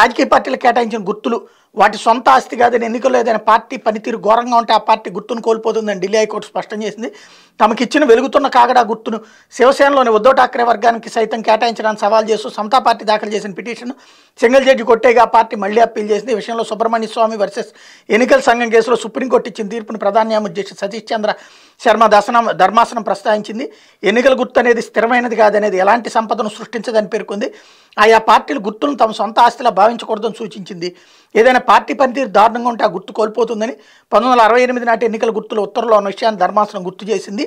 రాజకీయ పార్టీలకు కేటాయించిన గుర్తులు వాటి సొంత ఆస్తి కాదని ఎన్నికల్లో ఏదైనా పార్టీ పనితీరు ఘోరంగా ఉంటే ఆ పార్టీ గుర్తును కోల్పోతుందని ఢిల్లీ హైకోర్టు స్పష్టం చేసింది తమకిచ్చిన వెలుగుతున్న కాగడా గుర్తును శివసేనలోని ఉద్దవ్ ఠాక్రే వర్గానికి సైతం కేటాయించడానికి సవాల్ చేస్తూ సమతా పార్టీ దాఖలు చేసిన పిటిషన్ సింగిల్ జడ్జి కొట్టేగా పార్టీ మళ్లీ అప్పీల్ చేసింది ఈ విషయంలో సుబ్రహ్మణ్య స్వామి వర్సెస్ ఎన్నికల సంఘం కేసులో సుప్రీంకోర్టు ఇచ్చిన తీర్పును ప్రధాన న్యాయమూర్తి సతీష్ చంద్ర శర్మ దర్శనం ధర్మాసనం ప్రస్తావించింది ఎన్నికల గుర్తు అనేది స్థిరమైనది కాదనేది ఎలాంటి సంపదను సృష్టించదని పేర్కొంది ఆయా పార్టీలు గుర్తును తమ సొంత ఆస్తిలా భావించకూడదని సూచించింది ఏదైనా పార్టీ పనితీరు దారుణంగా ఉంటే ఆ గుర్తు కోల్పోతుందని పంతొమ్మిది వందల అరవై ఎనిమిది నాటి ఎన్నికల గుర్తులు ఉత్తర్వులో ఉన్న విషయాన్ని ధర్మాసనం గుర్తు చేసింది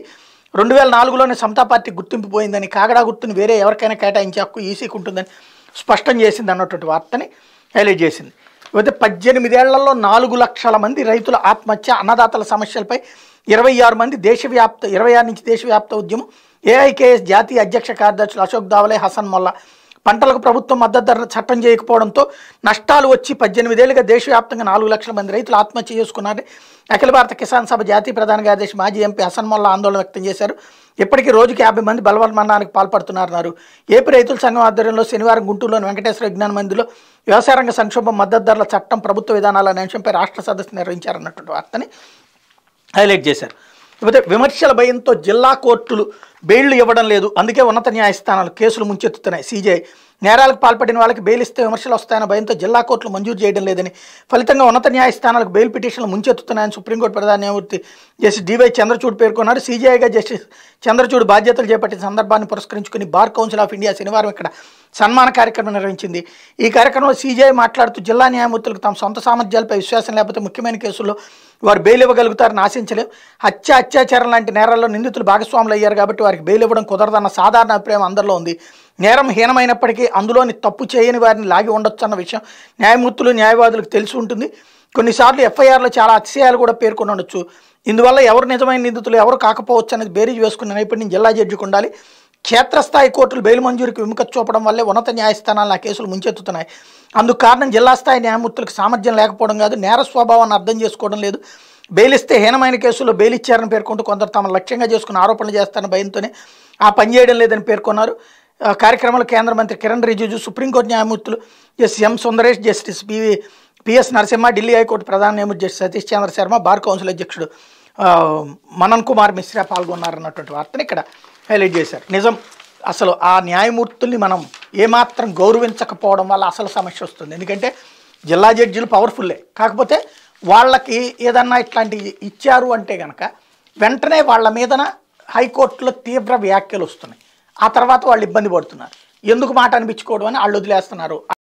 రెండు వేల నాలుగులోనే సమతా పార్టీ గుర్తింపు పోయిందని కాగడా గుర్తుని వేరే ఎవరికైనా కేటాయించే హక్కు ఈసీకి ఉంటుందని స్పష్టం చేసింది అన్నటువంటి వార్తని హైలైట్ చేసింది అయితే పద్దెనిమిదేళ్లలో నాలుగు లక్షల మంది రైతుల ఆత్మహత్య అన్నదాతల సమస్యలపై ఇరవై ఆరు మంది దేశవ్యాప్త ఇరవై ఆరు నుంచి దేశవ్యాప్త ఉద్యమం ఏఐకేఎస్ జాతీయ అధ్యక్ష కార్యదర్శులు అశోక్ దావలే హసన్ మొల్లా పంటలకు ప్రభుత్వం మద్దతు ధర చట్టం చేయకపోవడంతో నష్టాలు వచ్చి పద్దెనిమిదేళ్ళుగా దేశవ్యాప్తంగా నాలుగు లక్షల మంది రైతులు ఆత్మహత్య చేసుకున్నారని అఖిల భారత కిసాన్ సభ జాతీయ ప్రధాన కార్యదర్శి మాజీ ఎంపీ హసన్ ఆందోళన వ్యక్తం చేశారు ఇప్పటికీ రోజుకి యాభై మంది బలవన్మరణానికి పాల్పడుతున్నారన్నారు ఏపీ రైతుల సంఘం ఆధ్వర్యంలో శనివారం గుంటూరులోని వెంకటేశ్వర విజ్ఞాన మందిలో వ్యవసాయ రంగ సంక్షోభం మద్దతు ధరల చట్టం ప్రభుత్వ విధానాల అనే అంశంపై రాష్ట్ర సదస్సు నిర్వహించారన్నటువంటి వార్తని హైలైట్ చేశారు లేకపోతే విమర్శల భయంతో జిల్లా కోర్టులు బెయిల్లు ఇవ్వడం లేదు అందుకే ఉన్నత న్యాయస్థానాలు కేసులు ముంచెత్తుతున్నాయి సీజీఐ నేరాలకు పాల్పడిన వాళ్ళకి బెయిల్ ఇస్తే విమర్శలు వస్తాయన్న భయంతో జిల్లా కోర్టులు మంజూరు చేయడం లేదని ఫలితంగా ఉన్నత న్యాయస్థానాలకు బెయిల్ పిటిషన్లు ముంచెత్తుతున్నాయని సుప్రీంకోర్టు ప్రధాన న్యాయమూర్తి జస్టిస్ డివై చంద్రచూడ్ పేర్కొన్నారు సీజీఐగా జస్టిస్ చంద్రచూడ్ బాధ్యతలు చేపట్టిన సందర్భాన్ని పురస్కరించుకుని బార్ కౌన్సిల్ ఆఫ్ ఇండియా శనివారం ఇక్కడ సన్మాన కార్యక్రమం నిర్వహించింది ఈ కార్యక్రమంలో సీజీఐ మాట్లాడుతూ జిల్లా న్యాయమూర్తులకు తమ సొంత సామర్థ్యాలపై విశ్వాసం లేకపోతే ముఖ్యమైన కేసుల్లో వారు బెయిల్ ఇవ్వగలుగుతారని ఆశించలేదు హత్య అత్యాచారం లాంటి నేరాల్లో నిందితులు భాగస్వాములు అయ్యారు కాబట్టి వారికి బెయిల్ ఇవ్వడం కుదరదన్న సాధారణ అభిప్రాయం అందరిలో ఉంది నేరం హీనమైనప్పటికీ అందులోని తప్పు చేయని వారిని లాగి ఉండొచ్చు అన్న విషయం న్యాయమూర్తులు న్యాయవాదులకు తెలిసి ఉంటుంది కొన్నిసార్లు ఎఫ్ఐఆర్లో చాలా అతిశయాలు కూడా పేర్కొని ఉండొచ్చు ఇందువల్ల ఎవరు నిజమైన నిందితులు ఎవరు కాకపోవచ్చు అనేది బేరీజ్ వేసుకునే నైపుణ్యం జిల్లా జడ్జికి ఉండాలి క్షేత్రస్థాయి కోర్టులు బెయిల్ మంజూరికి విముఖత చూపడం వల్లే ఉన్నత న్యాయస్థానాలు ఆ కేసులు ముంచెత్తుతున్నాయి అందుకు కారణం జిల్లా స్థాయి న్యాయమూర్తులకు సామర్థ్యం లేకపోవడం కాదు నేర స్వభావాన్ని అర్థం చేసుకోవడం లేదు బెయిల్ ఇస్తే హీనమైన కేసుల్లో బెయిల్ ఇచ్చారని పేర్కొంటూ కొందరు తమ లక్ష్యంగా చేసుకున్న ఆరోపణలు చేస్తారని భయంతోనే ఆ పని చేయడం లేదని పేర్కొన్నారు కార్యక్రమంలో కేంద్ర మంత్రి కిరణ్ రిజిజు సుప్రీంకోర్టు న్యాయమూర్తులు S M Sundaresh justice P V P S Narasimha Delhi high court ప్రధాన న్యాయమూర్తి justice Satish Chandra Sharma bar council అధ్యక్షుడు మనన్ కుమార్ మిశ్రా పాల్గొన్నారన్నటువంటి వార్తను ఇక్కడ హైలైట్ చేశారు నిజం అసలు ఆ న్యాయమూర్తుల్ని మనం ఏమాత్రం గౌరవించకపోవడం వల్ల అసలు సమస్య వస్తుంది ఎందుకంటే జిల్లా జడ్జీలు పవర్ఫుల్లే కాకపోతే వాళ్ళకి ఏదన్నా ఇట్లాంటివి ఇచ్చారు అంటే కనుక వెంటనే వాళ్ళ మీదన హైకోర్టులో తీవ్ర వ్యాఖ్యలు వస్తున్నాయి ఆ తర్వాత వాళ్ళు ఇబ్బంది పడుతున్నారు ఎందుకు మాట అనిపించుకోవడం అని వాళ్ళు వదిలేస్తున్నారు